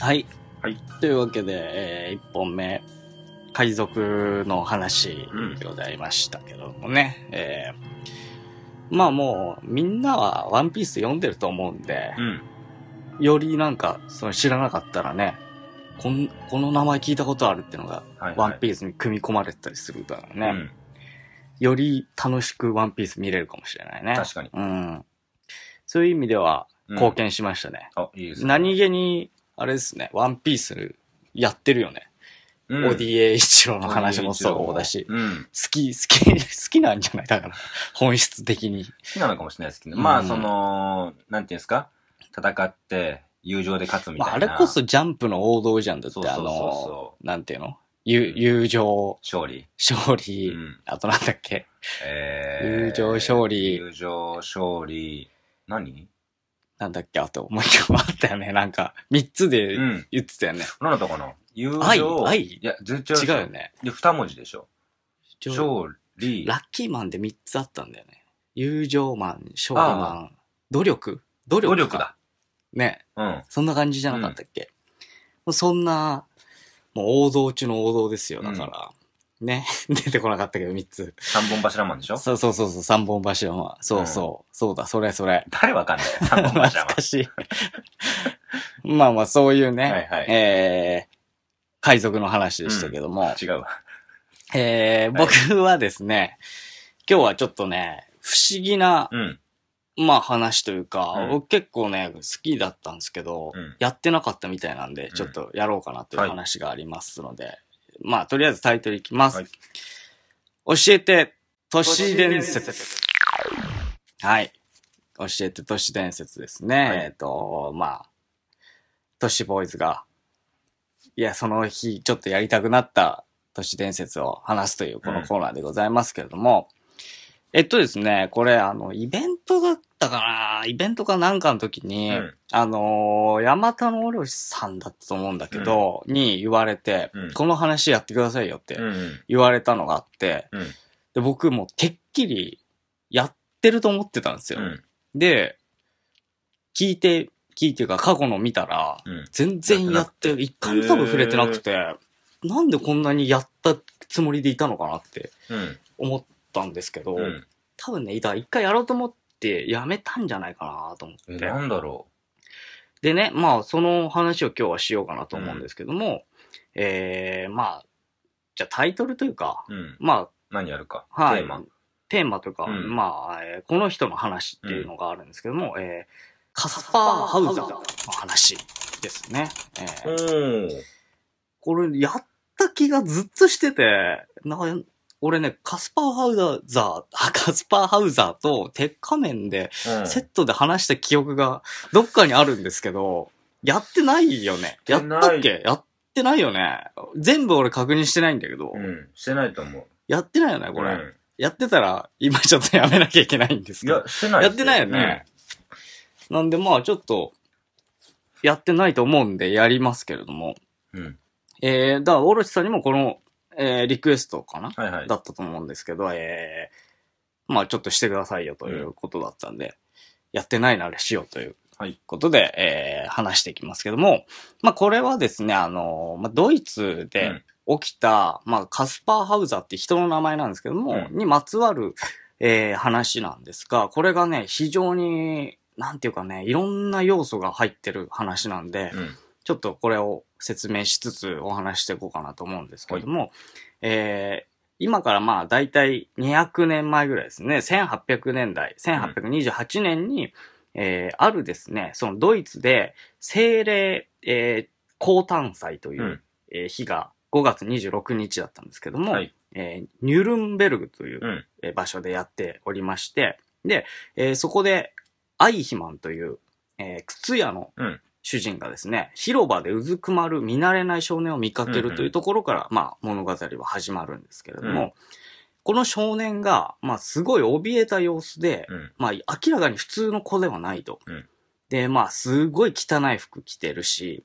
はい。はい。というわけで、えー、1本目、海賊の話でございましたけどもね、うん、えー、まあもう、みんなはワンピース読んでると思うんで、うん、よりなんか、その知らなかったらね、こんこの名前聞いたことあるっていうのが、ワンピースに組み込まれてたりするからね、うん、より楽しくワンピース見れるかもしれないね。確かに。うん。そういう意味では、貢献しましたね。あ、いいですね。何気にあれですね、ワンピースやってるよね。うん、ODA 一郎の話もそうだし、うん、好き、好き、好きなんじゃないだから、本質的に。好きなのかもしれないですけど、まあ、その、なんていうんですか、戦って、友情で勝つみたいな。まあ、あれこそジャンプの王道じゃんだって、あの、なんていうの友友情。勝利。勝利。あとなんだっけ、えー、友情勝利。友情勝利。何なんだっけ、あと、もう一個あったよね。なんか、三つで言ってたよね。何だったかな友情。愛愛いや、全然違う。違うよね。で、二文字でしょ。勝利。ラッキーマンで三つあったんだよね。友情マン、勝利マン、努力努力努力だ。ね。うん。そんな感じじゃなかったっけ、もうそんな、もう王道中の王道ですよ。だから、ね。出てこなかったけど、三つ。三本柱マンでしょそうそうそうそう、三本柱マン。そうそう。そうだ、それそれ。誰わかんない 三本柱マン。懐かしい。まあまあ、そういうね、はいはい、えー、海賊の話でしたけども。違うわ。えー、僕はですね、今日はちょっとね、不思議な、まあ話というか、僕結構ね、好きだったんですけど、やってなかったみたいなんで、ちょっとやろうかなという話がありますので、まあ、とりあえずタイトルいきます。はい教えて、都市伝説。はい。教えて、都市伝説ですね。はいえっと、まあ、都市ボーイズが、いや、その日、ちょっとやりたくなった都市伝説を話すというこのコーナーでございますけれども、えっとですね、これ、あの、イベントだったかな、イベントかなんかの時に、うん、あのー、山田のお漁師さんだったと思うんだけど、うん、に言われて、うん、この話やってくださいよって言われたのがあって、で僕もてっきりやってると思ってたんですよ。で、聞いて、聞いてか過去の見たら、全然やって、一回も多分触れてなくて、なんでこんなにやったつもりでいたのかなって思って、ったんですけど、うん、多分ね、だ一回やろうと思ってやめたんじゃないかなと思って。なんだろう。でね、まあ、その話を今日はしようかなと思うんですけども、うん、えー、まあ、じゃタイトルというか、うん、まあ、何やるか、はい、テーマ。テーマというか、うん、まあ、えー、この人の話っていうのがあるんですけども、うん、えー、カスパーハウザーの話ですね。えー、これ、やった気がずっとしてて、な俺ね、カスパーハウザー、カスパーハウザーと鉄仮面で、セットで話した記憶がどっかにあるんですけど、やってないよね。やったっけやってないよね。全部俺確認してないんだけど。うん、してないと思う。やってないよね、これ。うん、やってたら、今ちょっとやめなきゃいけないんですけど。や、してない。やってないよね。うん、なんでまあ、ちょっと、やってないと思うんでやりますけれども。うん。えー、だから、オロチさんにもこのえー、リクエストかな、はいはい、だったと思うんですけど、えー、まあちょっとしてくださいよということだったんで、うん、やってないならしようということで、はい、えー、話していきますけども、まあこれはですね、あの、まあ、ドイツで起きた、うん、まあカスパーハウザーって人の名前なんですけども、うん、にまつわる、えー、話なんですが、これがね、非常に、なんていうかね、いろんな要素が入ってる話なんで、うんちょっとこれを説明しつつお話していこうかなと思うんですけれども、はい、えー、今からまあ大体200年前ぐらいですね、1800年代、1828年に、うん、えー、あるですね、そのドイツで精霊、えー、高誕祭という、え日が5月26日だったんですけども、はい、えー、ニュルンベルグという、え場所でやっておりまして、で、えー、そこでアイヒマンという、えー、靴屋の、主人がですね、広場でうずくまる見慣れない少年を見かけるというところから、うんうん、まあ、物語は始まるんですけれども、うん、この少年が、まあ、すごい怯えた様子で、うん、まあ、明らかに普通の子ではないと。うん、で、まあ、すごい汚い服着てるし、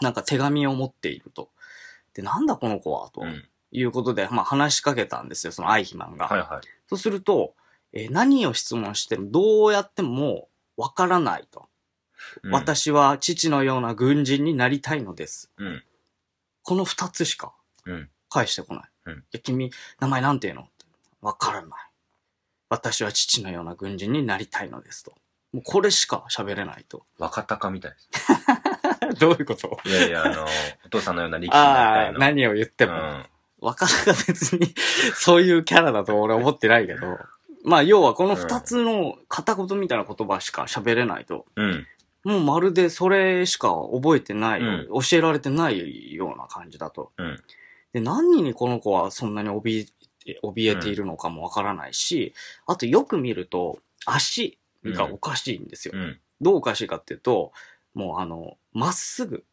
なんか手紙を持っていると。で、なんだこの子はと、いうことで、まあ、話しかけたんですよ、そのアイヒマンが。はいはい、そうすると、えー、何を質問しても、どうやってもわからないと。うん私は父のような軍人になりたいのです。うん。この二つしか返してこない。うん君、名前なんて言うのわからない。私は父のような軍人になりたいのですと。もうこれしか喋れないと。若鷹みたいです。どういうこといやいや、あの、お父さんのような力士になりたい、の。何を言っても。若隆が別に、そういうキャラだと俺は思ってないけど。まあ、要はこの二つの片言みたいな言葉しか喋れないと、うん。もうまるでそれしか覚えてない、うん教えられてないような感じだと。うんで、何にこの子はそんなに怯え怯えているのかもわからないし、あとよく見ると足がおかしいんですよ。うんどうおかしいかっていうと、もうあの、まっすぐ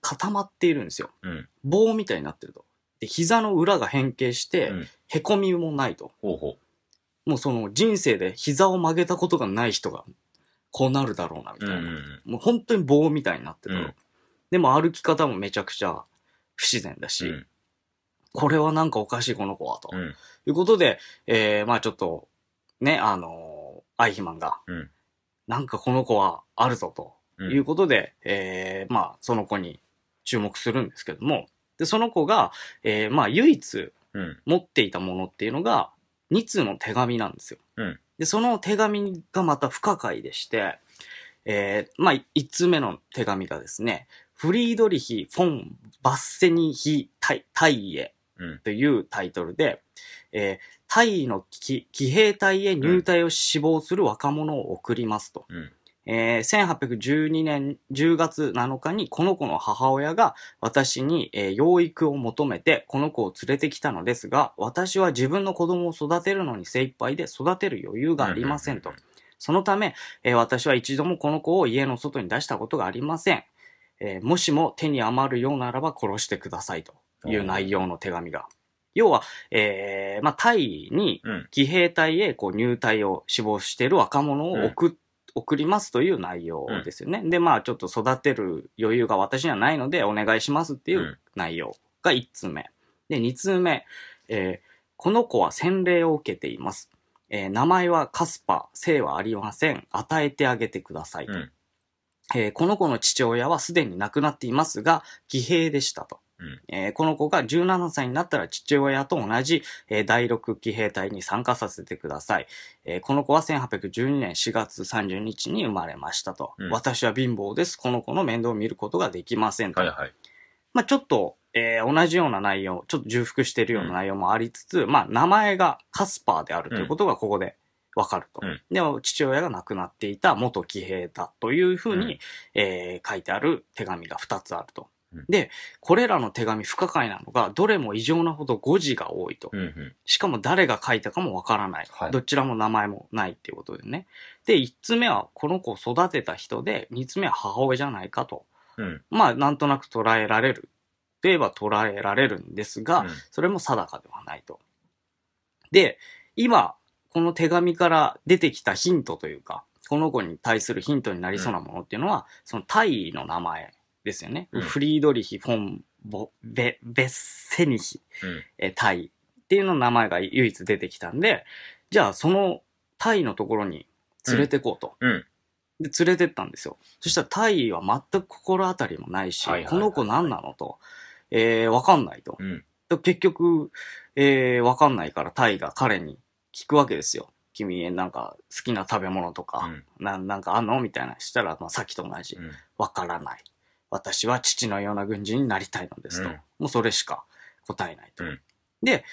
固まっているんですよ。うん棒みたいになってると。で、膝の裏が変形して、凹へこみもないと。もうその人生で膝を曲げたことがない人がこうなるだろうな、みたいな。うんうんもう本当に棒みたいになってる、うんでも歩き方もめちゃくちゃ不自然だし、うんこれはなんかおかしい、この子は、と。うんいうことで、えー、まあちょっと、ね、あのーアイヒマンが、うんなんかこの子はあるぞ、ということで、えー、まあその子に注目するんですけども、で、その子が、えー、まあ唯一持っていたものっていうのが、2通の手紙なんですよ。うんで、その手紙がまた不可解でして、えー、まあ、一通目の手紙がですね、フリードリヒ・フォン・バッセニヒ・タイタイエというタイトルで、うん、えー、タイの騎兵隊へ入隊を志望する若者を送りますと。うんえー、1812年10月7日にこの子の母親が私に、えー、養育を求めてこの子を連れてきたのですが、私は自分の子供を育てるのに精一杯で育てる余裕がありませんと。そのため、えー、私は一度もこの子を家の外に出したことがありません。えもしも手に余るようならば殺してくださいという内容の手紙が。要は、えー、まあ、タイに、騎兵隊へこう入隊を死亡している若者を送っ送りますという内容ですよね。うん、で、まあちょっと育てる余裕が私にはないのでお願いしますっていう内容が1通目。で、2通目、えー、この子は洗礼を受けています。えー、名前はカスパ、性はありません。与えてあげてくださいうん、えー、この子の父親はすでに亡くなっていますが、義兵でしたと。えー、この子が17歳になったら父親と同じ、えー、第6騎兵隊に参加させてください。えー、この子は1812年4月30日に生まれましたと。うん、私は貧乏です。この子の面倒を見ることができませんと。はいはい、まあ、ちょっと、えー、同じような内容、ちょっと重複しているような内容もありつつ、うん、まあ、名前がカスパーであるということがここでわかると。うん、で、父親が亡くなっていた元騎兵だというふうに、うん、えー、書いてある手紙が2つあると。で、これらの手紙不可解なのが、どれも異常なほど誤字が多いと。うんうん、しかも誰が書いたかもわからないはい、どちらも名前もないっていうことでね。で、1つ目はこの子を育てた人で、2つ目は母親じゃないかと。うん、まあ、なんとなく捉えられる。といえば捉えられるんですが、うん、それも定かではないと。で、今、この手紙から出てきたヒントというか、この子に対するヒントになりそうなものっていうのは、その大尉の名前ですよね。うんフリードリヒ、フォン、ボ、ベ、ベッセニヒ、うんタイっていうの名前が唯一出てきたんで、じゃあそのタイのところに連れてこうと。うんで、連れてったんですよ。そしたらタイは全く心当たりもないし、この子何なのと。えー、わかんないと。うん結局、えー、わかんないからタイが彼に聞くわけですよ。君、なんか好きな食べ物とか、ななんかあんのみたいな。したら、まあさっきと同じ。わからない。私は父のような軍人になりたいのですと。うん、もうそれしか答えないと。うん、で、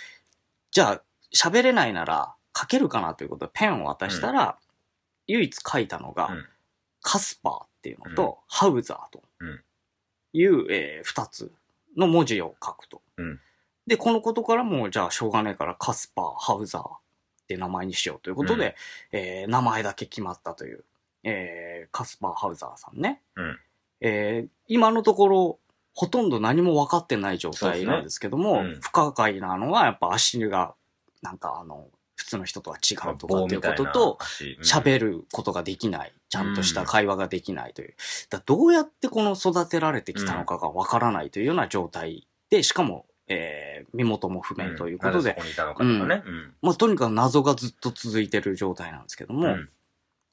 じゃあ、喋れないなら書けるかなということでペンを渡したら、唯一書いたのが、カスパーっていうのと、ハウザーという、えー、2つの文字を書くと。で、このことからも、じゃあ、しょうがないから、カスパー、ハウザーって名前にしようということで、うん、えー、名前だけ決まったという、えー、カスパー・ハウザーさんね。うん、えー、今のところ、ほとんど何も分かってない状態なんですけども、ねうん、不可解なのは、やっぱ足が、なんかあの、普通の人とは違うとかっていうことと、喋、うん、ることができない。ちゃんとした会話ができないという。だどうやってこの育てられてきたのかがわからないというような状態で、しかも、えー、身元も不明ということで。まあ、とにかく謎がずっと続いてる状態なんですけども、うん、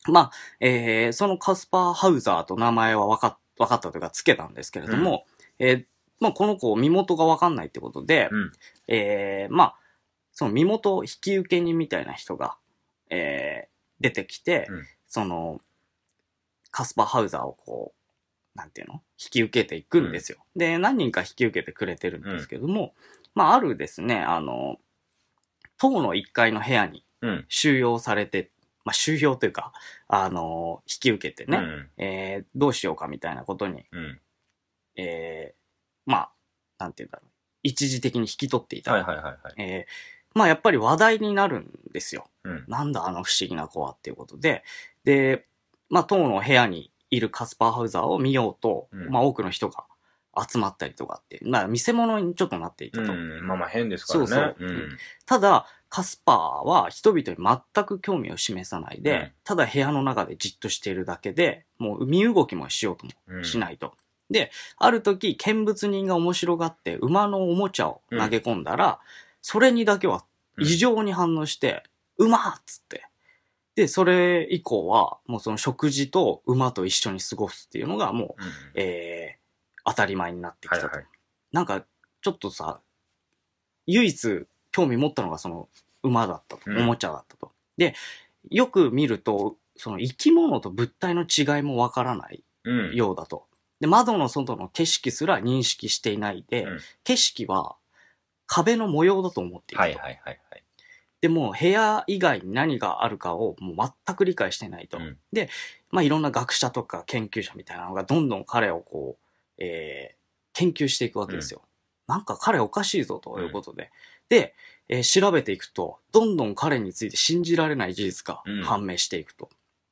まあ、えー、そのカスパー・ハウザーと名前は分かっ分かったというか、つけたんですけれども、うん、えー、まあ、この子、身元が分かんないってことで、うん、えー、まあ、その身元引き受け人みたいな人が、えー、出てきて、うん、その、カスパハウザーをこう、なんていうの引き受けていくんですよ、うん、で、何人か引き受けてくれてるんですけども、まあ、あるですね、あの、塔の1階の部屋に収容されてまあ、収票というか、あのー、引き受けてね、うん、えー、どうしようかみたいなことに、うん、えー、まあ、なんて言うんだろう。一時的に引き取っていた。はいはいはい、はえまあ、やっぱり話題になるんですよ。うん、なんだあの不思議な子はっていうことで。で、まあ、当の部屋にいるカスパーハウザーを見ようと、まあ、多くの人が集まったりとかって、まあ、見せ物にちょっとなっていたと。うん、まあまあ変ですからね。そうそう。うん、ただ、カスパーは人々に全く興味を示さないで、ただ部屋の中でじっとしているだけで、もう身動きもしようともしないと。で、ある時、見物人が面白がって馬のおもちゃを投げ込んだら、それにだけは異常に反応して、馬っつって。で、それ以降は、もうその食事と馬と一緒に過ごすっていうのがもう、うんえー、当たり前になってきたと。はいはいなんか、ちょっとさ、唯一興味持ったのがその馬だったと、おもちゃだったと。で、よく見ると、その生き物と物体の違いもわからないようだと。で、窓の外の景色すら認識していないで、うん、景色は壁の模様だと思っていると。はいはいはい、はい、でも、部屋以外に何があるかをもう全く理解してないと。うん、で、まあ、いろんな学者とか研究者みたいなのがどんどん彼をこう、えー、研究していくわけですよ。うん、なんか彼おかしいぞということで。で、えー、調べていくと、どんどん彼について信じられない事実が判明していくと。うん、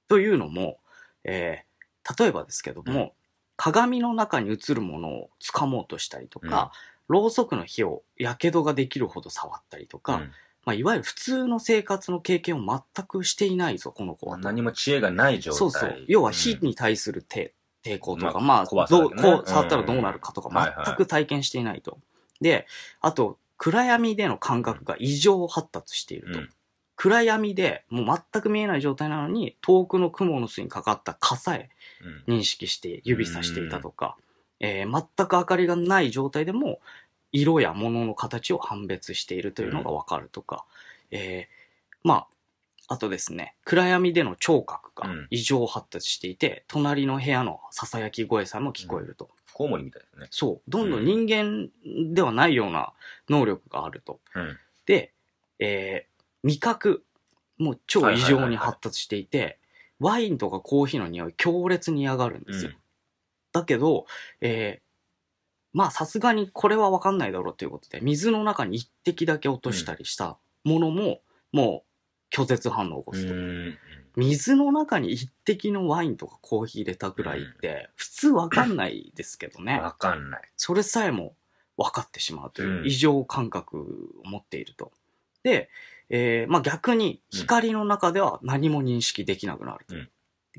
というのも、えー、例えばですけども、うん、鏡の中に映るものを掴もうとしたりとか、うん、ろうそくの火を火傷ができるほど触ったりとか、まあ、いわゆる普通の生活の経験を全くしていないぞ、この子は。何も知恵がない状態。そうそう。要は火に対する手、抵抗とか、まあ、まあ、こう触ったらどうなるかとか、全く体験していないと。で、あと、暗闇での感覚が異常発達していると。うん、暗闇でもう全く見えない状態なのに遠くの雲の巣にかかった火さえ認識して指さしていたとか、うん、えー、全く明かりがない状態でも色や物の形を判別しているというのがわかるとか、うん、えー、まああとですね、暗闇での聴覚が異常発達していて、うん、隣の部屋の囁き声さえも聞こえると。コウモリみたいですね。そう。どんどん人間ではないような能力があると。うん、で、えー、味覚も超異常に発達していて、ワインとかコーヒーの匂い強烈に嫌がるんですよ。うん、だけど、えー、まあさすがにこれは分かんないだろうということで、水の中に一滴だけ落としたりしたものも、もう拒絶反応を起こすと。水の中に一滴のワインとかコーヒー入れたぐらいって、普通わかんないですけどね。わかんない。それさえも分かってしまうという異常感覚を持っていると。で、えー、まあ逆に光の中では何も認識できなくなると。うん、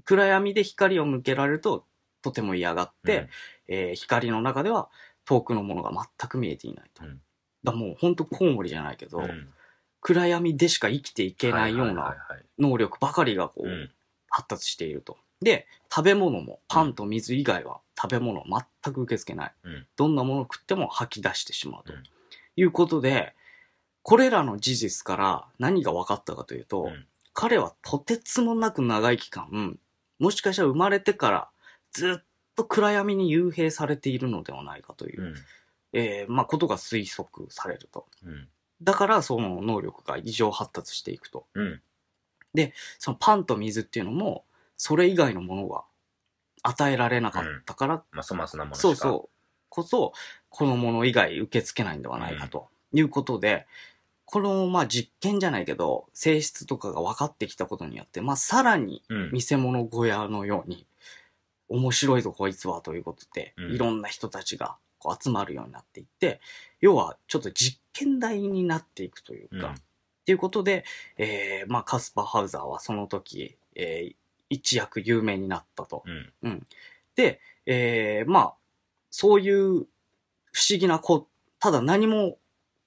暗闇で光を向けられるととても嫌がって、うん、えー、光の中では遠くのものが全く見えていないと。うん、だもう本当コウモリじゃないけど、うん暗闇でしか生きていけないような能力ばかりがこう発達していると。で、食べ物もパンと水以外は食べ物を全く受け付けない。うん、どんなものを食っても吐き出してしまうと、うん、いうことで、これらの事実から何が分かったかというと、うん、彼はとてつもなく長い期間、もしかしたら生まれてからずっと暗闇に幽閉されているのではないかという、えー、まあ、ことが推測されると。だからその能力が異常発達していくと。うん。で、そのパンと水っていうのも、それ以外のものが与えられなかったから、まあ、粗末なものしか。そうそう、こそ、このもの以外受け付けないんではないかということで、この、まあ、実験じゃないけど、性質とかが分かってきたことによって、まあ、さらに見せ物小屋のように、面白いぞこいつはということで、うんいろんな人たちがこう集まるようになっていって、要はちょっと実験台になっていくというか、うん、っていうことで、えー、まあカスパー・ハウザーはその時、えー、一躍有名になったと。うん、うん、で、えー、まあ、そういう不思議な子、ただ何も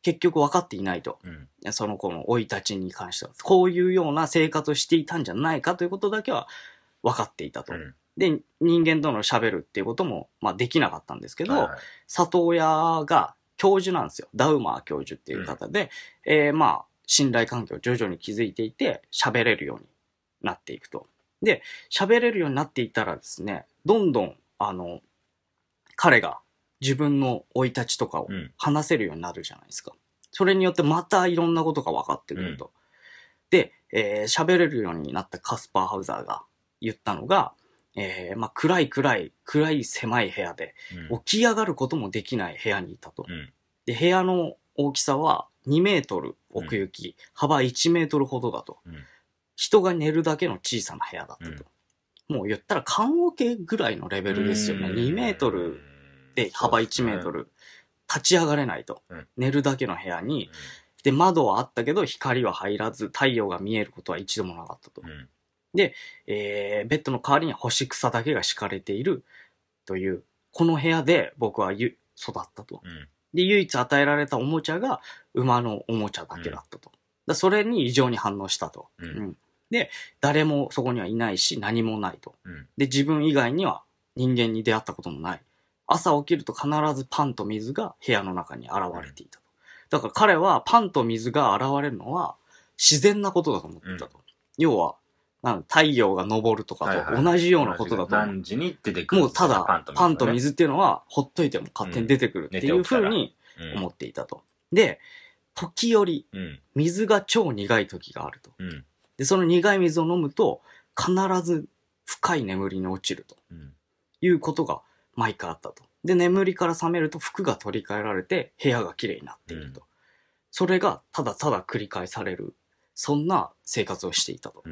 結局分かっていないと。うん、その子の生い立ちに関しては。こういうような生活をしていたんじゃないかということだけは分かっていたと。うん、で、人間との喋るっていうことも、まあ、できなかったんですけど、はい里親が教授なんですよ。ダウマー教授っていう方で、うん、えー、まあ、信頼関係を徐々に築いていて、喋れるようになっていくと。で、喋れるようになっていたらですね、どんどん、あの、彼が自分の生い立ちとかを話せるようになるじゃないですか。うん、それによってまたいろんなことが分かってくると。うん、で、えー、べれるようになったカスパー・ハウザーが言ったのが、えー、まあ、暗い暗い、暗い狭い部屋で、うん、起き上がることもできない部屋にいたと。うん、で、部屋の大きさは2メートル奥行き、うん、幅1メートルほどだと、人が寝るだけの小さな部屋だったと。もう言ったら棺桶ぐらいのレベルですよね。2メートルで幅1メートル。立ち上がれないと。寝るだけの部屋に、で、窓はあったけど光は入らず、太陽が見えることは一度もなかったと。で、えー、ベッドの代わりに干し草だけが敷かれているという、この部屋で僕は育ったと。うん、で、唯一与えられたおもちゃが馬のおもちゃだけだったと。うん、だそれに異常に反応したと、うん、うん、で、誰もそこにはいないし、何もないと、で、自分以外には人間に出会ったこともない。朝起きると必ずパンと水が部屋の中に現れていたと。だから彼はパンと水が現れるのは自然なことだと思ってたと。要は、な太陽が昇るとかと同じようなことだと何時に出てくる。もうただ、パンと水っていうのは、ほっといても勝手に出てくるっていうふうに思っていたと。で、時折、水が超苦い時があると。で、その苦い水を飲むと、必ず深い眠りに落ちると。いうことが毎回あったと。で、眠りから覚めると服が取り替えられて、部屋が綺麗になっていると。それがただただ繰り返される。そんな生活をしていたと。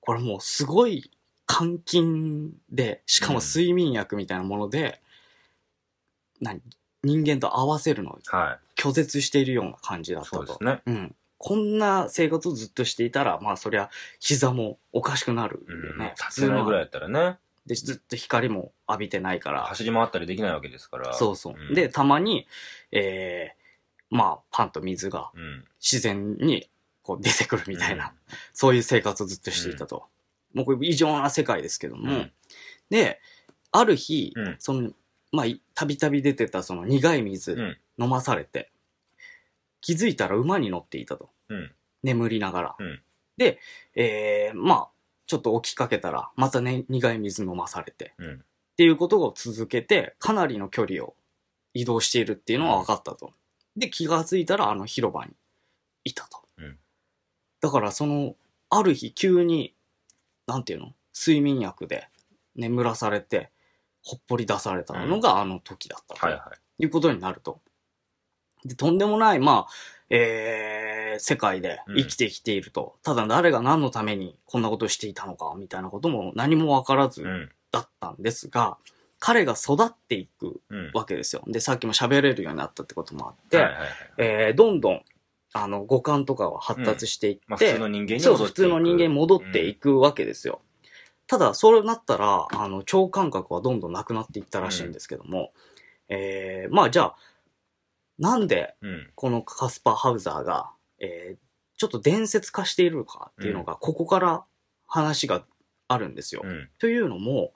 これもうすごい監禁で、しかも睡眠薬みたいなもので、うん、何人間と合わせるのを拒絶しているような感じだったと。はいね、うん。こんな生活をずっとしていたら、まあそりゃ膝もおかしくなるよね。うん、立ぐらいやったらね。で、ずっと光も浴びてないから。走り回ったりできないわけですから。そうそう。うん、で、たまに、えー、まあ、パンと水が自然にこう出てくるみたいな、うん、そういう生活をずっとしていたと。うん、もうこれ異常な世界ですけども。うん、で、ある日、その、まあ、たびたび出てたその苦い水、飲まされて、気づいたら馬に乗っていたと。眠りながら。で、えー、まあ、ちょっと起きかけたら、またね、苦い水飲まされて、っていうことを続けて、かなりの距離を移動しているっていうのは分かったと。で、気がついたらあの広場にいたと。だからその、ある日急に、なんていうの睡眠薬で眠らされて、ほっぽり出されたのがあの時だったと、はいはい、いうことになると。で、とんでもない、まあ、えー、世界で生きてきていると、うん、ただ誰が何のためにこんなことをしていたのか、みたいなことも何も分からずだったんですが、うん、彼が育っていくわけですよ。で、さっきも喋れるようになったってこともあって、はいはいはい、えー、どんどんあの、五感とかは発達していって、まあ、普通の人間に戻っていく。そう、普通の人間に戻っていくわけですよ。ただ、そうなったら、あの、超感覚はどんどんなくなっていったらしいんですけども、うん、えー、まあじゃあ、なんで、このカスパー・ハウザーが、えー、ちょっと伝説化しているかっていうのが、ここから話があるんですよ。うん、というのも、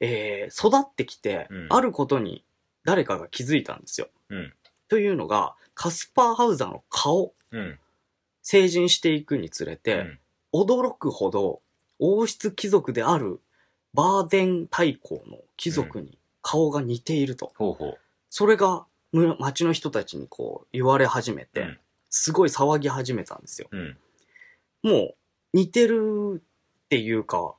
えー、育ってきて、あることに誰かが気づいたんですよ。うん、というのが、カスパーハウザーの顔、うん、成人していくにつれて、うん、驚くほど王室貴族であるバーデン大公の貴族に顔が似ていると。うん、ほうほうそれが町の人たちにこう言われ始めて、すごい騒ぎ始めたんですよ。もう似てるっていうか、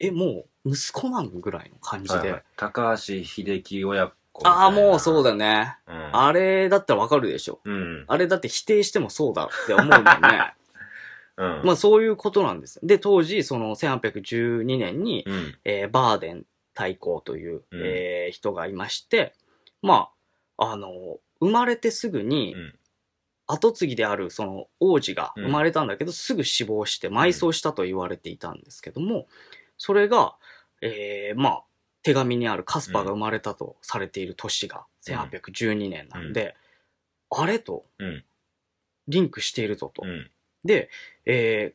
え、もう息子なんぐらいの感じで。はいはい、高橋秀樹親ああ、もうそうだね。うん、あれだったらわかるでしょ。うん、あれだって否定してもそうだって思うもんね。うん、まあそういうことなんです。で、当時、その1812年に、うん、えー、バーデン大公という、うん、えー、人がいまして、まあ、あの、生まれてすぐに、跡継ぎであるその王子が生まれたんだけど、うん、すぐ死亡して埋葬したと言われていたんですけども、それが、えー、まあ、手紙にあるカスパーが生まれたとされている年が1812年なんで、あれと、リンクしているぞと。で、えー、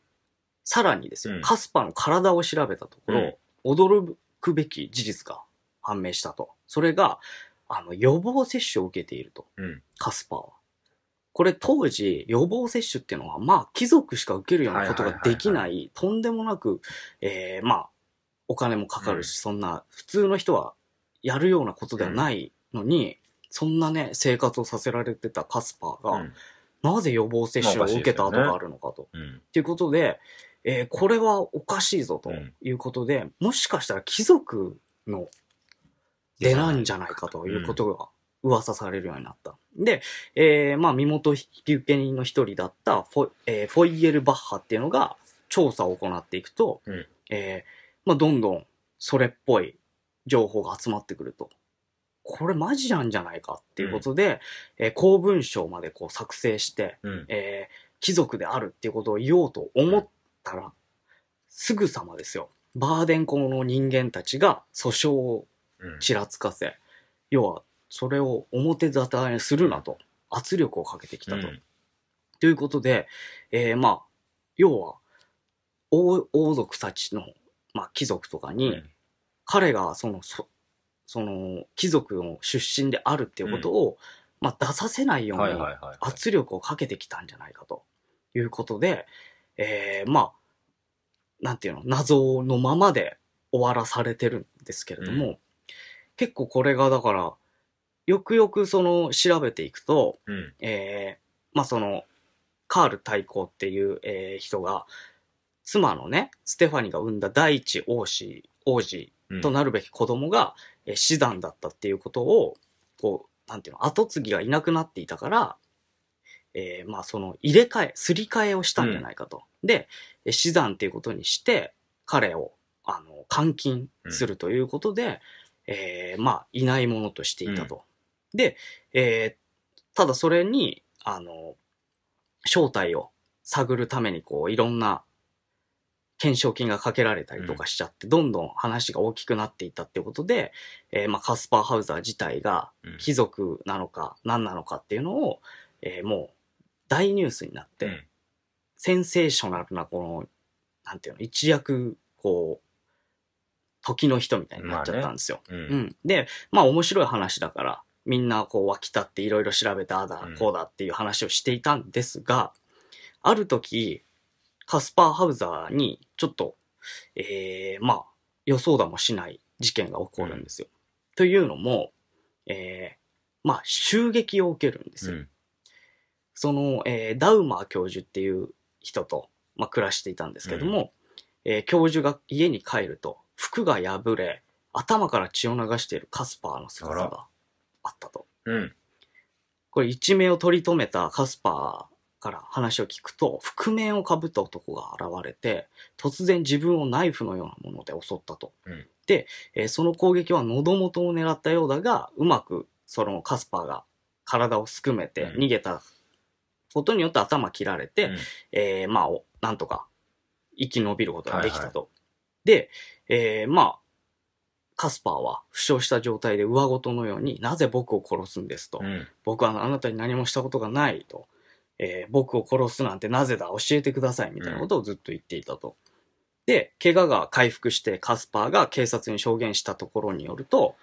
さらにですよ、カスパーの体を調べたところ、驚くべき事実が判明したと。それが、あの、予防接種を受けていると。カスパーは。これ当時予防接種っていうのはまあ貴族しか受けるようなことができないとんでもなく、えー、まあお金もかかるし、そんな普通の人はやるようなことではないのに、そんなね、生活をさせられてたカスパーが、なぜ予防接種を受けた跡があるのかと。と、いうことで、えー、これはおかしいぞということで、もしかしたら貴族の出なんじゃないかということが噂されるようになった。で、えー、まあ、身元引受人の一人だったフォ,、えー、フォイエル・バッハっていうのが調査を行っていくと、うん、えーまあ、どんどんそれっぽい情報が集まってくると。これマジなんじゃないかっていうことで、うん、えー、公文書までこう作成して、うん、えー、貴族であるっていうことを言おうと思ったら、うん、すぐさまですよ。バーデン校の人間たちが訴訟をちらつかせ、要はそれを表沙汰にするなと、圧力をかけてきたと。ということで、えー、まあ、要は王族たちのまあ、貴族とかに、彼がそのそその貴族の出身であるっていうことを、まあ、出させないように圧力をかけてきたんじゃないかということで、えー、まあなんていうの謎のままで終わらされてるんですけれども、うん、結構これがだからよくよくその調べていくと、うん、えー、まあそのカール大公っていう、えー、人が妻のね、ステファニが産んだ第一王子、王子となるべき子供が、え死産だったっていうことを、こう、なんていうの、後継ぎがいなくなっていたから、えー、まあその入れ替え、すり替えをしたんじゃないかと。うん、で、死産っていうことにして、彼を、あの、監禁するということで、うん、えー、まあ、いないものとしていたと。うん、で、えー、ただそれに、あの、正体を探るために、こう、いろんな懸賞金がかけられたりとかしちゃって、どんどん話が大きくなっていったってことで、えー、まあ、カスパーハウザー自体が貴族なのか何なのかっていうのを、えー、もう大ニュースになって、センセーショナルなこの、なんていうの、一躍、こう、時の人みたいになっちゃったんですよ。まあねうん、うん、で、まあ面白い話だから、みんなこう湧き立っていろいろ調べて、ああだ、こうだっていう話をしていたんですが、ある時、カスパーハウザーに、ちょっと、えー、まあ、予想だもしない事件が起こるんですよ。うん、というのも、えー、まあ、襲撃を受けるんですよ。うん、その、えー、ダウマー教授っていう人と、まあ、暮らしていたんですけども、うん、えー、教授が家に帰ると、服が破れ、頭から血を流しているカスパーの姿があったと。うん、これ一命を取り留めたカスパー、から話を聞くと、覆面をかぶった男が現れて、突然自分をナイフのようなもので襲ったと。うん、で、えー、その攻撃は喉元を狙ったようだが、うまくそのカスパーが体をすくめて逃げたことによって頭切られて、うん、えー、まあ、なんとか生き延びることができたと。はいはい、で、えー、まあ、カスパーは負傷した状態で上ごとのように、なぜ僕を殺すんですと。うん、僕はあなたに何もしたことがないと。えー、僕を殺すなんてなぜだ教えてくださいみたいなことをずっと言っていたと。で、怪我が回復してカスパーが警察に証言したところによると、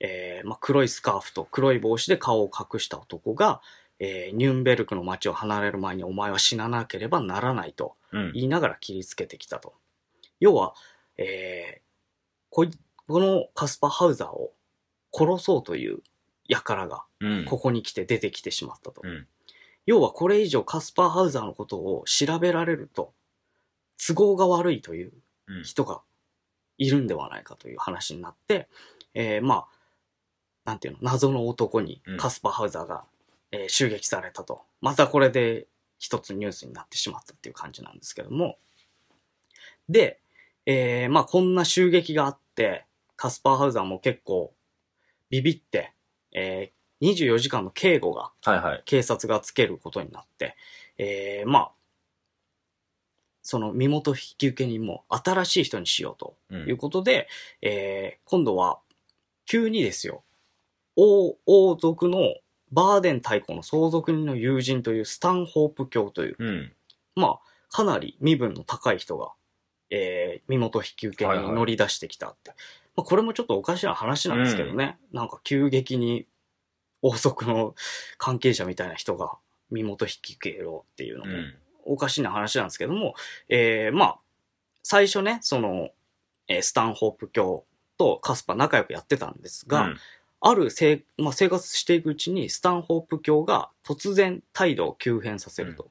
えー、まあ、黒いスカーフと黒い帽子で顔を隠した男が、えー、ニュンベルクの街を離れる前にお前は死ななければならないと言いながら切りつけてきたと。うん、要は、えー、ここのカスパハウザーを殺そうという輩がここに来て出てきてしまったと。うん要はこれ以上カスパー・ハウザーのことを調べられると、都合が悪いという人がいるんではないかという話になって、うん、えまあ、なんていうの、謎の男にカスパー・ハウザーが、うん、えー、襲撃されたと。またこれで一つニュースになってしまったっていう感じなんですけども。で、えー、まあこんな襲撃があって、カスパー・ハウザーも結構ビビって、えー、24時間の警護が、警察がつけることになって、えー、まあ、その身元引受人も新しい人にしようということで、うん、えー、今度は、急にですよ、王、王族のバーデン太閤の相続人の友人というスタンホープ教という、うん、まあ、かなり身分の高い人が、えー、身元引受人に乗り出してきたって。はいはい、まあ、これもちょっとおかしな話なんですけどね。うん、なんか急激に王族の関係者みたいな人が身元引受ろっていうのも、おかしな話なんですけども、えー、まあ、最初ね、その、えー、スタンホープ教とカスパ仲良くやってたんですが、うん、あるせ、まあ、生活していくうちにスタンホープ教が突然態度を急変させると。うん、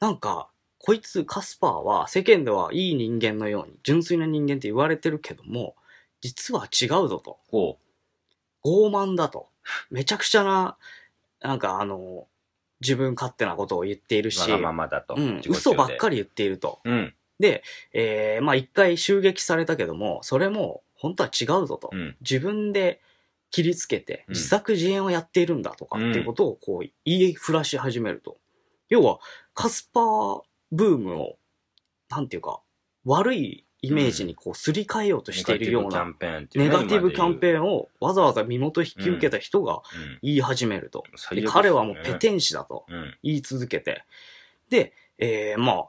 なんか、こいつカスパーは世間ではいい人間のように、純粋な人間って言われてるけども、実は違うぞと。傲慢だと。めちゃくちゃな、なんかあの、自分勝手なことを言っているし、ままだと。うん、嘘ばっかり言っていると。うん、で、えー、まあ一回襲撃されたけども、それも本当は違うぞと。うん、自分で切りつけて、自作自演をやっているんだとかっていうことをこう言いふらし始めると。要は、カスパーブームを、なんていうか、悪いイメージにこうすり替えようとしているような、ネガティブキャンペーンをわざわざ身元引き受けた人が言い始めると。彼はもうペテン師だと言い続けて。で、えー、まあ、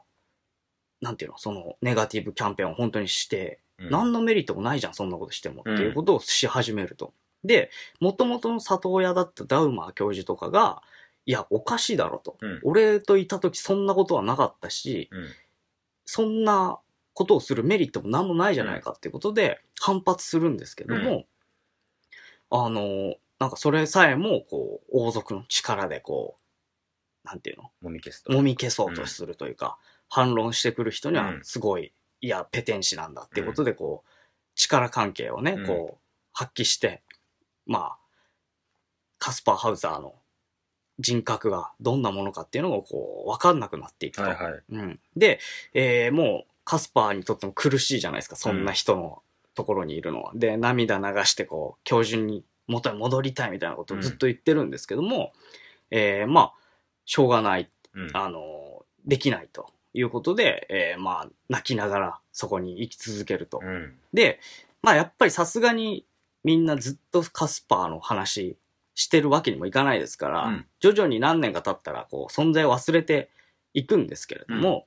なんていうの、そのネガティブキャンペーンを本当にして、何のメリットもないじゃん、そんなことしても。っていうことをし始めると。で、もともとの里親だったダウマー教授とかが、いや、おかしいだろと。う俺といた時そんなことはなかったし、そんなことをするメリットも何もないじゃないかっていうことで反発するんですけども、うん、あの、なんかそれさえも、こう、王族の力でこう、なんていうのもみ消すもみ消そうとするというか、反論してくる人にはすごい、いや、ペテン師なんだっていうことで、こう、力関係をね、こう、発揮して、まあ、カスパー・ハウザーの人格がどんなものかっていうのがこう分かんなくなっていくと。はいはいうん、で、えー、もうカスパーにとっても苦しいじゃないですか、そんな人のところにいるのは。うん、で、涙流してこう、教授に元に戻りたいみたいなことをずっと言ってるんですけども、うん、えー、まあ、しょうがない、うん、あの、できないということで、えー、まあ、泣きながらそこに生き続けると。うん、で、まあ、やっぱりさすがにみんなずっとカスパーの話してるわけにもいかないですから、徐々に何年か経ったら、こう、存在を忘れていくんですけれども、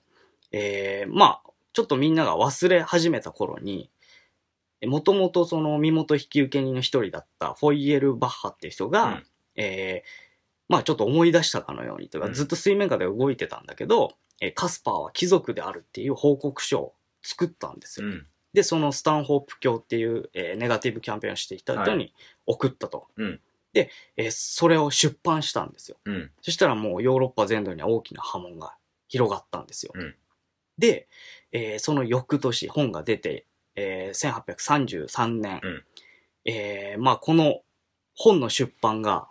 えー、まあ、ちょっとみんなが忘れ始めた頃に、もともとその身元引受人の一人だったフォイエル・バッハっていう人が、うん、えー、まあちょっと思い出したかのようにというか、ずっと水面下で動いてたんだけど、うん、えカスパーは貴族であるっていう報告書を作ったんですよ。うん、で、そのスタンホープ教っていう、えー、ネガティブキャンペーンをしていた人に送ったと。はい、で、えー、それを出版したんですよ、そしたらもうヨーロッパ全土には大きな波紋が広がったんですよ。で、えー、その翌年本が出て、えー、1833年、うん、えー、まあこの本の出版が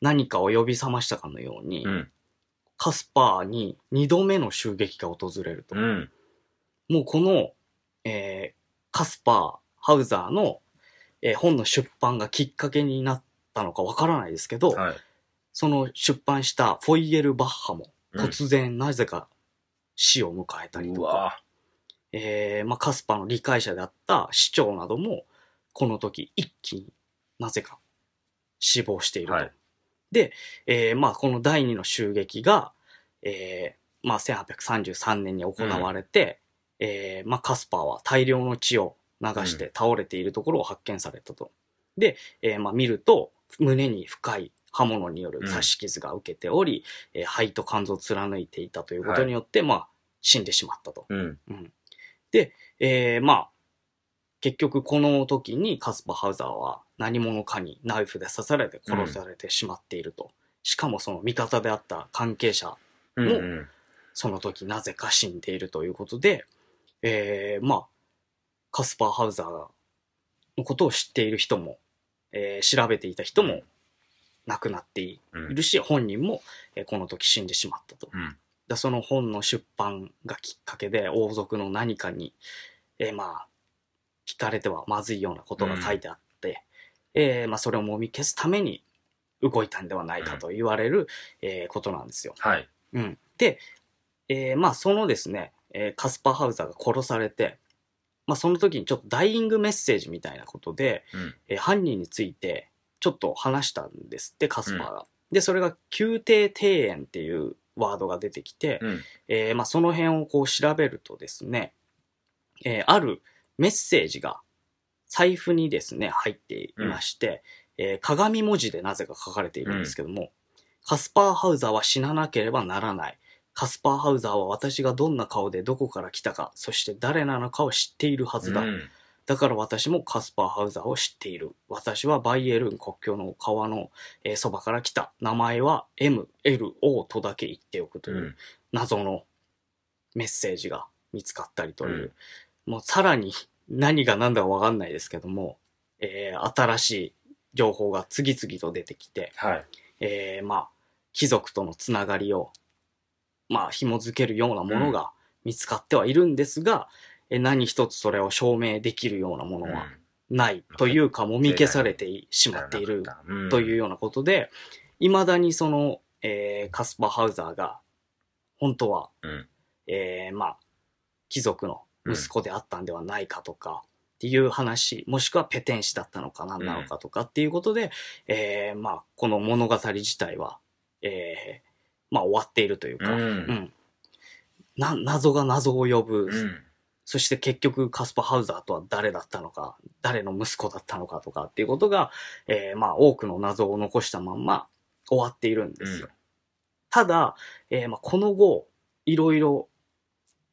何かを呼び覚ましたかのように、うん、カスパーに2度目の襲撃が訪れると。うん、もうこの、えー、カスパー、ハウザーの、えー、本の出版がきっかけになったのかわからないですけど、はい、その出版したフォイエル・バッハも突然なぜか死を迎えたりとか、えー、まあ、カスパの理解者であった市長なども、この時一気になぜか死亡していると。はい、で、えー、まあ、この第二の襲撃が、えー、まあ、1833年に行われて、うん、えー、まあ、カスパは大量の血を流して倒れているところを発見されたと。うん、で、えー、まあ、見ると、胸に深い刃物による刺し傷が受けており、うん、えー、肺と肝臓を貫いていたということによって、はい、まあ、死んでしまったと。うん、うん、で、えー、まあ、結局この時にカスパ・ハウザーは何者かにナイフで刺されて殺されてしまっていると。うん、しかもその味方であった関係者も、うんうん、その時なぜか死んでいるということで、えー、まあ、カスパー・ハウザーのことを知っている人も、えー、調べていた人も亡くなっているし、うん、本人も、この時死んでしまったと。うん、だその本の出版がきっかけで王族の何かに、えまあ惹かれてはまずいようなことが書いてあって、うん、えまあ、それをもみ消すために動いたんではないかと言われる、えことなんですよ。はい、うん、で、えまあ、そのですね、えカスパー・ハウザーが殺されて、まあ、その時にちょっとダイイングメッセージみたいなことで、うん、え犯人について、ちょっと話したんですってカスパーが。うん、でそれが宮廷庭園っていうワードが出てきて、うん、えー、まあ、その辺をこう調べるとですね、えー、あるメッセージが財布にですね入っていまして、うん、えー、鏡文字でなぜか書かれているんですけども、うん、カスパーハウザーは死ななければならない。カスパーハウザーは私がどんな顔でどこから来たか、そして誰なのかを知っているはずだ。うんだから私もカスパー・ハウザーを知っている。私はバイエルン国境の川のそば、えー、から来た。名前は M、L、O とだけ言っておくという謎のメッセージが見つかったりという。うん、もうさらに何が何だかわかんないですけども、えー、新しい情報が次々と出てきて、はい、えー、まあ、貴族とのつながりを、まあ、紐づけるようなものが見つかってはいるんですが、何一つそれを証明できるようなものはないというか、もみ消されてしまっているというようなことで、いまだにその、えー、カスパハウザーが、本当は、うん、えー、まあ、貴族の息子であったんではないかとか、っていう話、もしくはペテン師だったのか何なのかとかっていうことで、うん、えー、まあ、この物語自体は、えー、まあ、終わっているというか、うん、うん、な、謎が謎を呼ぶ、そして結局カスパ・ハウザーとは誰だったのか、誰の息子だったのかとかっていうことが、えー、まあ多くの謎を残したまんま終わっているんですよ。うん、ただ、えー、まあこの後、いろいろ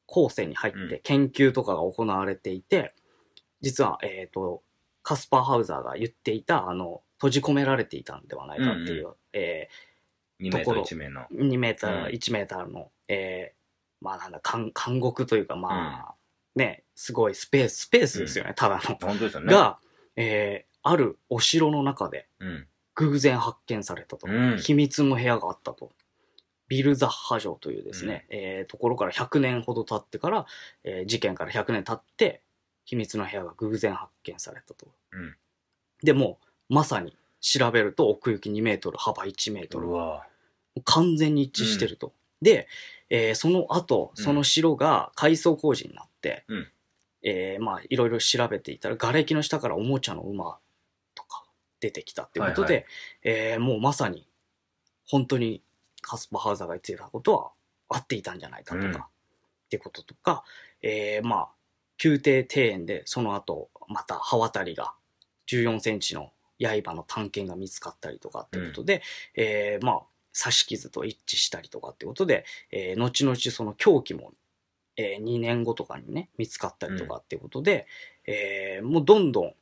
後世に入って研究とかが行われていて、うん、実は、えっ、ー、と、カスパー・ハウザーが言っていた、あの、閉じ込められていたんではないかっていう、うんうん、えー、2メー1名の。2メーター1メーターの、うん、えー、まあなんだ、監獄というか、まあ、ね、すごいスペース、スペースですよね、ただの。本当ですよね。が、えー、あるお城の中で、偶然発見されたと、うん。秘密の部屋があったと。ビルザッハ城というですね、うん、えー、ところから100年ほど経ってから、えー、事件から100年経って、秘密の部屋が偶然発見されたと。うん、でもう、まさに調べると奥行き2メートル、幅1メートル。完全に一致してると。うん、で、えー、その後、その城が改装工事になっ、うん、えー、まあいろいろ調べていたら瓦礫の下からおもちゃの馬とか出てきたってことで、はいはい、えー、もうまさに本当にカスパハウザーが言ってたことは合っていたんじゃないかとか、うん、ってこととか、えー、まあ宮廷庭園でその後また刃渡りが14センチの刃の探検が見つかったりとかってことで、うん、えー、まあ刺し傷と一致したりとかってことで、えー、後々その凶器もえー、2年後とかにね、見つかったりとかっていうことで、うん、えー、もうどんどん、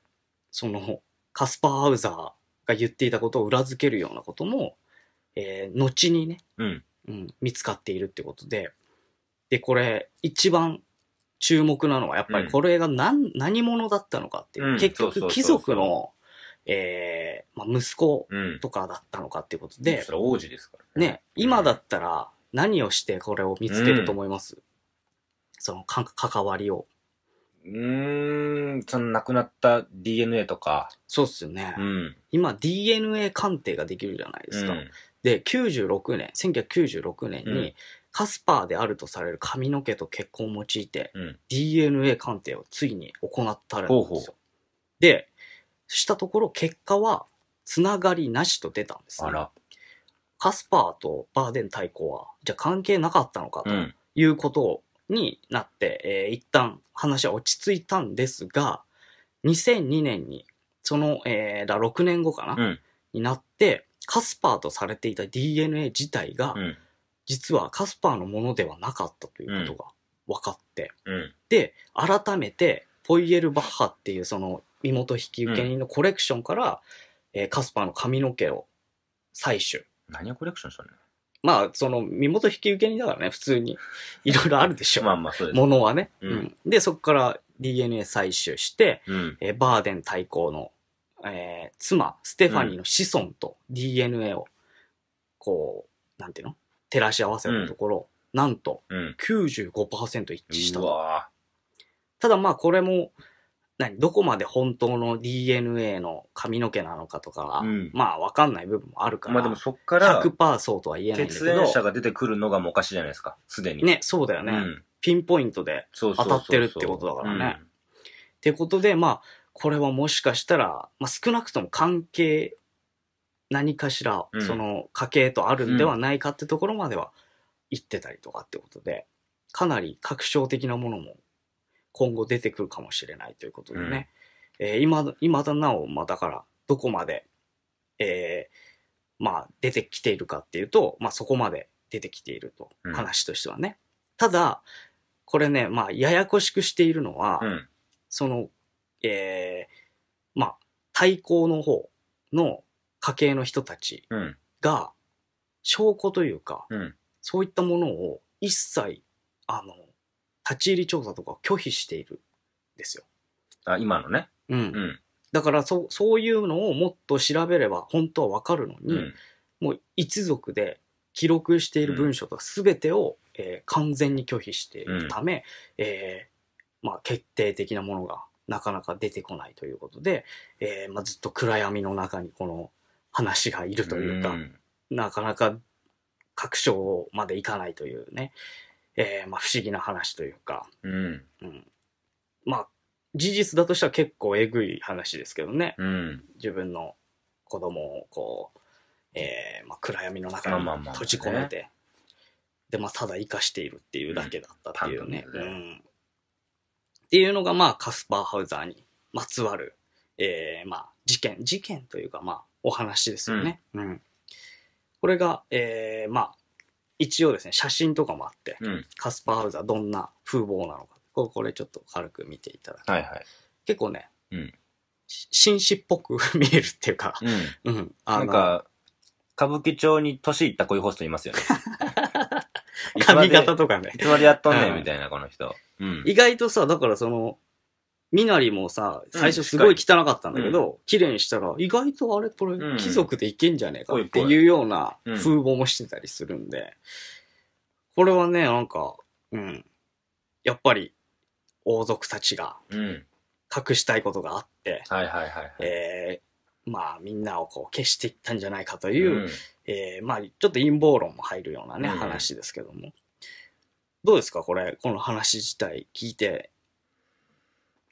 その、カスパーハウザーが言っていたことを裏付けるようなことも、えー、後にね、うん、うん、見つかっているってことで、で、これ、一番注目なのは、やっぱりこれが何うん、何者だったのかっていう、うん、結局、貴族の、えー、まあ、息子とかだったのかっていうことで、うん、それ王子ですからね。ね、今だったら何をしてこれを見つけると思います、その関わりを。うん、その亡くなった DNA とか。そうっすよね。うん、今 DNA 鑑定ができるじゃないですか。うん、で、96年、1996年に、うん、カスパーであるとされる髪の毛と血痕を用いて、うん、DNA 鑑定をついに行ったらんですよ。ほうほうで、したところ結果は、つながりなしと出たんです、ね、あら。カスパーとバーデン太鼓は、じゃあ関係なかったのかということをになって、えー、一旦話は落ち着いたんですが、2002年に、その、えー、だ6年後かな、うん、になって、カスパーとされていた DNA 自体が、うん、実はカスパーのものではなかったということが分かって、うん、で、改めて、ポイエル・バッハっていうその身元引受人のコレクションから、えー、カスパーの髪の毛を採取。何をコレクションしたのまあ、その、身元引き受け人だからね、普通に。いろいろあるでしょ。まあまあ、そうです。ものはね。うん。で、そこから DNA 採取して、うん、えバーデン対抗の、えー、妻、ステファニーの子孫と DNA を、こう、なんていうの照らし合わせたところ、うん、なんと95、95%一致した。ただまあ、これも、何どこまで本当の DNA の髪の毛なのかとかは、うん、まあ分かんない部分もあるから、まあでもそっから100%そうとは言えないんけど。血縁者が出てくるのがもうおかしいじゃないですか、すでに。ね、そうだよね、うん。ピンポイントで当たってるってことだからね。ってことで、まあ、これはもしかしたら、まあ少なくとも関係、何かしら、その家系とあるんではないかってところまでは言ってたりとかってことで、かなり確証的なものも今後出てくるかもしれないということでね、うん、えー、今今だなお、まあ、だからどこまで、えーまあ、出てきているかっていうと、まあ、そこまで出てきていると、うん、話としてはね。ただこれね、まあ、ややこしくしているのは、うん、その、えーまあ、対抗の方の家系の人たちが証拠というか、そういったものを一切あの立ち入り調査とかを拒否しているんですよ。あ、今のね。うん。うん。だからそ、そういうのをもっと調べれば本当はわかるのに、うん。もう一族で記録している文書とか全てを、えー完全に拒否しているため、えーまあ、決定的なものがなかなか出てこないということで、えーまあ、ずっと暗闇の中にこの話がいるというか、んなかなか確証までいかないというね、えー、まあ、不思議な話というか、うん、うん、まあ、事実だとしたら結構えぐい話ですけどね、うん、自分の子供をこう、えーまあ、暗闇の中に閉じ込めて、で、まあ、ただ生かしているっていうだけだったっていうね。うん、ねうん、っていうのが、まあ、カスパーハウザーにまつわる、えーまあ、事件、事件というか、まあ、お話ですよね。うん、うん、これが、えーまあ、一応ですね、写真とかもあって、うん、カスパーハウザーどんな風貌なのか、ここれちょっと軽く見ていただく。はいはい、結構ね、うん、紳士っぽく 見えるっていうか、うん。うん、なんか、歌舞伎町に年いったこういうホストいますよね。髪型とかね。いつまでやっとんねんみたいな、この人。意外とさ、だからその、みなりもさ、最初すごい汚かったんだけど、綺麗にしたら、意外とあれ、これ、貴族でいけんじゃねえかっていうような風貌もしてたりするんで、これはね、なんか、うん。やっぱり、王族たちが、隠したいことがあって、はいはいはい。えー、まあ、みんなをこう、消していったんじゃないかという、えー、まあ、ちょっと陰謀論も入るようなね、話ですけども。どうですかこれ、この話自体聞いて、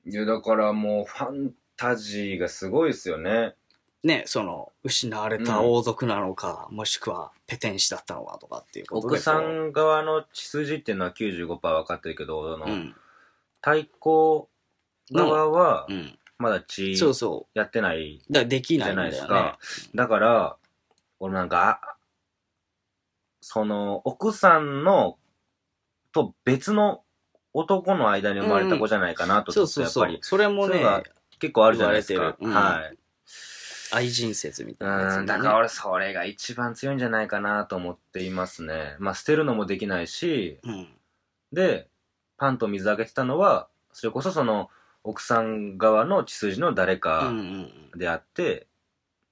いや、だからもうファンタジーがすごいですよね。ね、その、失われた王族なのか、うん、もしくはペテン師だったのかとかっていうことで。奥さん側の血筋っていうのは95%分かってるけど、うん、対抗側は、まだ血やってないじゃないですか。だから、俺なんか、その、奥さんの、と別の男の間に生まれた子じゃないかなと、そうそうそう。それもね、結構あるじゃないですか。はい。愛人説みたいなやつ、ね、だから俺それが一番強いんじゃないかなと思っていますね。まあ捨てるのもできないし、うん、で、パンと水あげてたのは、それこそその奥さん側の血筋の誰かであって、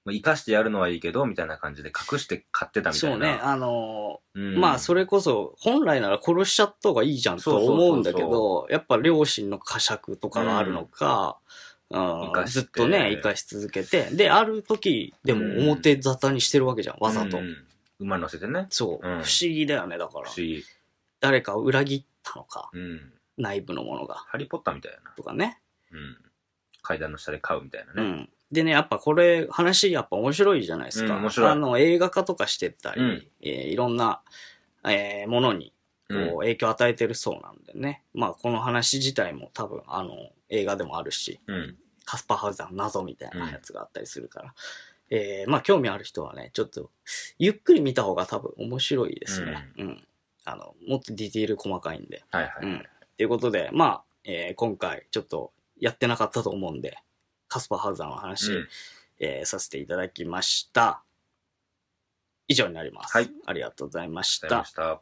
生かしてやるのはいいけど、みたいな感じで隠して買ってたみたいな。そうね、あのーうん、まあそれこそ、本来なら殺しちゃった方がいいじゃんと思うんだけど、やっぱ両親の呵責とかがあるのか、うん、ずっとね、生かし続けて、で、ある時でも表沙汰にしてるわけじゃん、わざと。うん、馬乗せてね。そう、うん、不思議だよね、だから。不思議。誰かを裏切ったのか、うん、内部のものが。ハリー・ポッターみたいな。とかね。うん。階段の下で飼うみたいなね。うん。でね、やっぱこれ、話、やっぱ面白いじゃないですか。うん、面白い。あの、映画化とかしてたり、うん、えー、いろんな、えー、ものに、こう、影響を与えてるそうなんでね。うん、まあ、この話自体も多分、あの、映画でもあるし、うん、カスパハウザーの謎みたいなやつがあったりするから、うん、えー、まあ、興味ある人はね、ちょっと、ゆっくり見た方が多分面白いですね。うん。あの、もっとディティール細かいんで。はいはい、はい。うん。ということで、まあ、えー、今回、ちょっと、やってなかったと思うんで、カスパーハウザーの話、うん、えー、させていただきました。以上になります。はい。ありがとうございました。